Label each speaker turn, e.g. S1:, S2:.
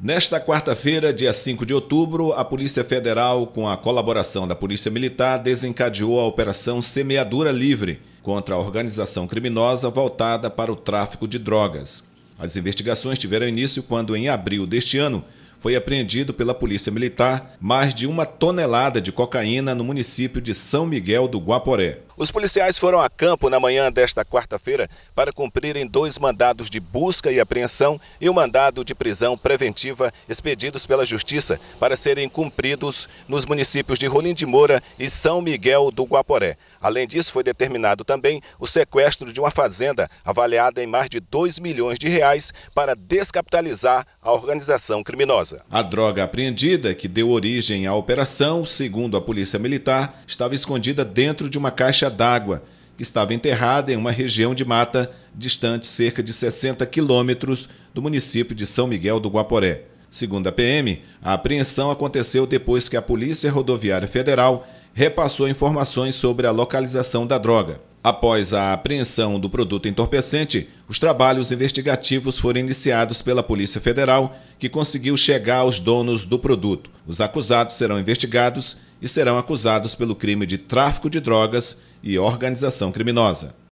S1: Nesta quarta-feira, dia 5 de outubro, a Polícia Federal, com a colaboração da Polícia Militar, desencadeou a Operação Semeadura Livre contra a organização criminosa voltada para o tráfico de drogas. As investigações tiveram início quando, em abril deste ano, foi apreendido pela Polícia Militar mais de uma tonelada de cocaína no município de São Miguel do Guaporé. Os policiais foram a campo na manhã desta quarta-feira para cumprirem dois mandados de busca e apreensão e um mandado de prisão preventiva expedidos pela Justiça para serem cumpridos nos municípios de Rolim de Moura e São Miguel do Guaporé. Além disso, foi determinado também o sequestro de uma fazenda avaliada em mais de 2 milhões de reais para descapitalizar a organização criminosa. A droga apreendida, que deu origem à operação, segundo a Polícia Militar, estava escondida dentro de uma caixa caixa d'água, que estava enterrada em uma região de mata distante cerca de 60 quilômetros do município de São Miguel do Guaporé. Segundo a PM, a apreensão aconteceu depois que a Polícia Rodoviária Federal repassou informações sobre a localização da droga. Após a apreensão do produto entorpecente, os trabalhos investigativos foram iniciados pela Polícia Federal, que conseguiu chegar aos donos do produto. Os acusados serão investigados e serão acusados pelo crime de tráfico de drogas e organização criminosa.